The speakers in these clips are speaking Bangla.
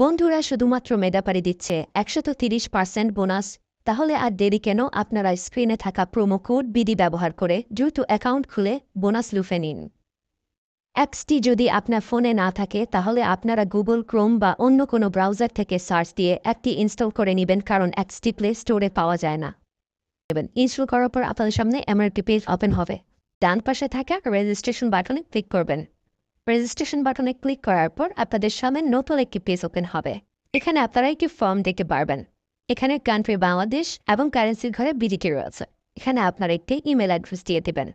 বন্ধুরা শুধুমাত্র মেডাপারি দিচ্ছে একশত তিরিশ পার্সেন্ট বোনাস তাহলে আর দেরি কেন আপনারা স্ক্রিনে থাকা প্রোমো কোড বিডি ব্যবহার করে দ্রুত অ্যাকাউন্ট খুলে বোনাস লুফে নিন অ্যাপসটি যদি আপনার ফোনে না থাকে তাহলে আপনারা গুগল ক্রোম বা অন্য কোনো ব্রাউজার থেকে সার্চ দিয়ে অ্যাপটি ইনস্টল করে নেবেন কারণ অ্যাপসটি প্লে স্টোরে পাওয়া যায় না ইনস্টল করার পর আপনাদের সামনে এমআরপি পেজ ওপেন হবে ডান পাশে থাকা রেজিস্ট্রেশন বাটনে ক্লিক করবেন রেজিস্ট্রেশন বাটনে ক্লিক করার পর আপনাদের সামনে নতুন একটি পেজ ওপেন হবে এখানে আপনারা একটি ফর্ম দেখতে পারবেন এখানে কান্ট্রি বাংলাদেশ এবং কারেন্সির ঘরে বিডিটি রয়েছে এখানে আপনার একটি ইমেল অ্যাড্রেস দিয়ে দেবেন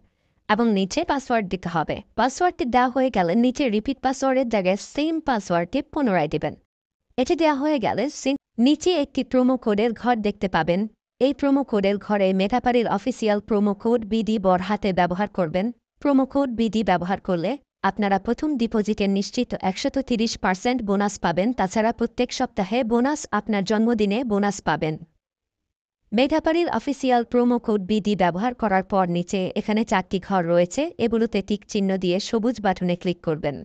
এবং নিচে পাসওয়ার্ড দিতে হবে পাসওয়ার্ডটি দেওয়া হয়ে গেলে নিচে রিপিট পাসওয়ার্ডের জায়গায় সেম পাসওয়ার্ডটি পুনরায় দেবেন এটি দেওয়া হয়ে গেলে নিচে একটি প্রোমো কোডের ঘর দেখতে পাবেন এই প্রোমো কোডের ঘরে মেটাপারির অফিসিয়াল প্রোমো কোড বিডি বর হাতে ব্যবহার করবেন প্রোমো কোড বিডি ব্যবহার করলে আপনারা প্রথম ডিপোজিটের নিশ্চিত একশত তিরিশ পার্সেন্ট বোনাস পাবেন তাছাড়া প্রত্যেক সপ্তাহে বোনাস আপনার জন্মদিনে বোনাস পাবেন মেধাপাড়ির অফিসিয়াল প্রোমো কোড বিডি ব্যবহার করার পর নিচে এখানে চারটি ঘর রয়েছে এগুলোতে টিক চিহ্ন দিয়ে সবুজ বাটনে ক্লিক করবেন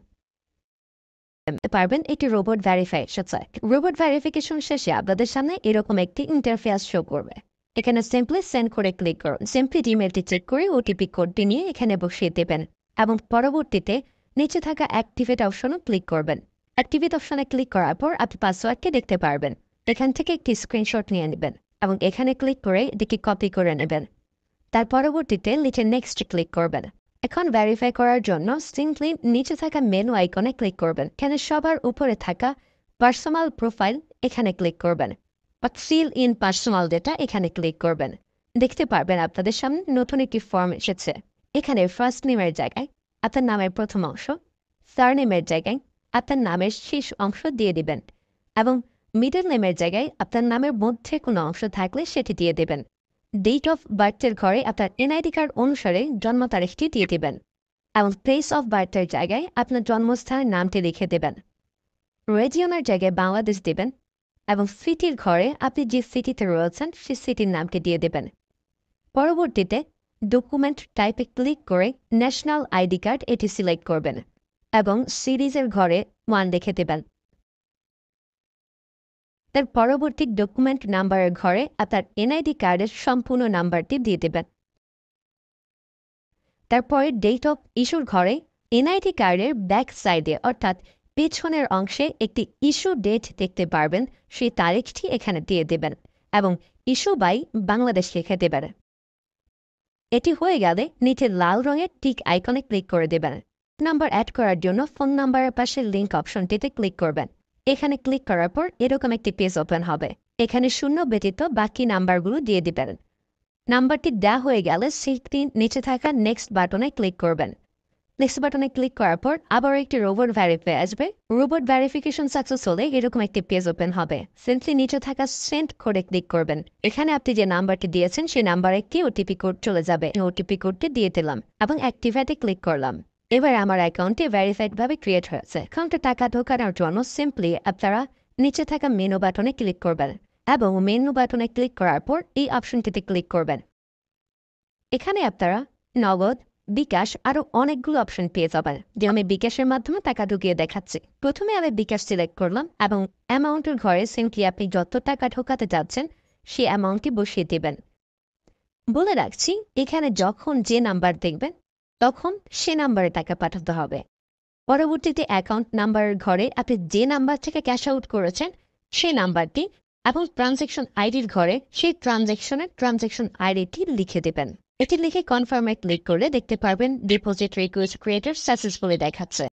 পারবেন এটি রোবট ভ্যারিফিকেশন রোবট ভ্যারিফিকেশন শেষে আপনাদের সামনে এরকম একটি ইন্টারফেস শো করবে এখানে সিম্পলি সেন্ড করে ক্লিক করুন সিম্পলি ডিমেলটি চেক করে ওটিপি কোডটি নিয়ে এখানে বসিয়ে দেবেন এবং পরবর্তীতে নিচে থাকা অ্যাক্টিভেট অপশনও ক্লিক করবেন অ্যাক্টিভেট অপশনে ক্লিক করার পর আপনি পাসওয়ার্ডকে দেখতে পারবেন এখান থেকে একটি স্ক্রিনশট নিয়ে নেবেন এবং এখানে ক্লিক করে এটিকে কপি করে নেবেন তার পরবর্তীতে লিখে নেক্সট ক্লিক করবেন এখন ভেরিফাই করার জন্য সিম্পলি নিচে থাকা মেনু আইকনে ক্লিক করবেন এখানে সবার উপরে থাকা পার্সোনাল প্রোফাইল এখানে ক্লিক করবেন বা সিল ইন পার্সোনাল ডেটা এখানে ক্লিক করবেন দেখতে পারবেন আপনাদের সামনে নতুন একটি ফর্ম এসেছে এখানে ফার্স্ট নেমের জায়গায় আপনার নামের প্রথম অংশ সার নেমের জায়গায় আপনার নামের শেষ অংশ দিয়ে দিবেন এবং মিডল নেমের জায়গায় আপনার নামের মধ্যে কোনো অংশ থাকলে সেটি দিয়ে দেবেন ডেট অফ বার্থের ঘরে আপনার এনআইডি কার্ড অনুসারে জন্ম তারিখটি দিয়ে দেবেন এবং প্লেস অফ বার্থের জায়গায় আপনার জন্মস্থানের নামটি লিখে দেবেন রেজিয়নের জায়গায় বাংলাদেশ দেবেন এবং সিটির ঘরে আপনি যে সিটিতে রয়েছেন সে সিটির নামটি দিয়ে দেবেন পরবর্তীতে ডকুমেন্ট টাইপে ক্লিক করে ন্যাশনাল আইডি কার্ড এটি সিলেক্ট করবেন এবং সিরিজের ঘরে ওয়ান দেখে দেবেন তার পরবর্তী ডকুমেন্ট নাম্বারের ঘরে আপনার এনআইডি কার্ডের সম্পূর্ণ নাম্বারটি দিয়ে দেবেন তারপরে ডেট অফ ইস্যুর ঘরে এনআইডি কার্ডের ব্যাক সাইডে অর্থাৎ পেছনের অংশে একটি ইস্যু ডেট দেখতে পারবেন সেই তারিখটি এখানে দিয়ে দেবেন এবং ইস্যু বাই বাংলাদেশ লিখে দেবেন এটি হয়ে গেলে নিচে লাল রঙের টিক আইকনে ক্লিক করে দেবেন নাম্বার অ্যাড করার জন্য ফোন নাম্বারের পাশে লিঙ্ক অপশনটিতে ক্লিক করবেন এখানে ক্লিক করার পর এরকম একটি পেজ ওপেন হবে এখানে শূন্য ব্যতীত বাকি নাম্বারগুলো দিয়ে দিবেন নাম্বারটি দেওয়া হয়ে গেলে সেই নিচে থাকা নেক্সট বাটনে ক্লিক করবেন নেক্সট বাটনে ক্লিক করার পর আবার একটি রোবট ভ্যারিফাই আসবে রোবট ভেরিফিকেশন সাকসেস হলে এরকম একটি পেজ ওপেন হবে সিম্পলি নিচে থাকা সেন্ট কোডে ক্লিক করবেন এখানে আপনি যে নাম্বারটি দিয়েছেন সেই নাম্বারে একটি ওটিপি কোড চলে যাবে ওটিপি কোডটি দিয়ে দিলাম এবং অ্যাক্টিভেটে ক্লিক করলাম এবার আমার অ্যাকাউন্টটি ভ্যারিফাইড ভাবে ক্রিয়েট হয়েছে অ্যাকাউন্টে টাকা ঢোকানোর জন্য সিম্পলি আপনারা নিচে থাকা মেনু বাটনে ক্লিক করবেন এবং মেনু বাটনে ক্লিক করার পর এই অপশনটিতে ক্লিক করবেন এখানে আপনারা নগদ বিকাশ আরও অনেকগুলো অপশন পেয়ে যাবেন যে আমি বিকাশের মাধ্যমে টাকা ঢুকিয়ে দেখাচ্ছি প্রথমে আমি বিকাশ সিলেক্ট করলাম এবং অ্যামাউন্টের ঘরে সিম্পলি আপনি যত টাকা ঢোকাতে যাচ্ছেন সেই অ্যামাউন্টটি বসিয়ে দেবেন বলে রাখছি এখানে যখন যে নাম্বার দেখবেন তখন সে নাম্বারে টাকা পাঠাতে হবে পরবর্তীতে অ্যাকাউন্ট নাম্বারের ঘরে আপনি যে নাম্বার থেকে ক্যাশ আউট করেছেন সে নাম্বারটি এবং ট্রানজ্যাকশন আইডির ঘরে সেই ট্রানজ্যাকশনের ট্রানজ্যাকশন আইডিটি লিখে দেবেন এটি লিখে কনফার্মে ক্লিক করলে দেখতে পারবেন ডিপোজিট রিকোয়েস্ট ক্রিয়েটর সাকসেসফুলি দেখাচ্ছে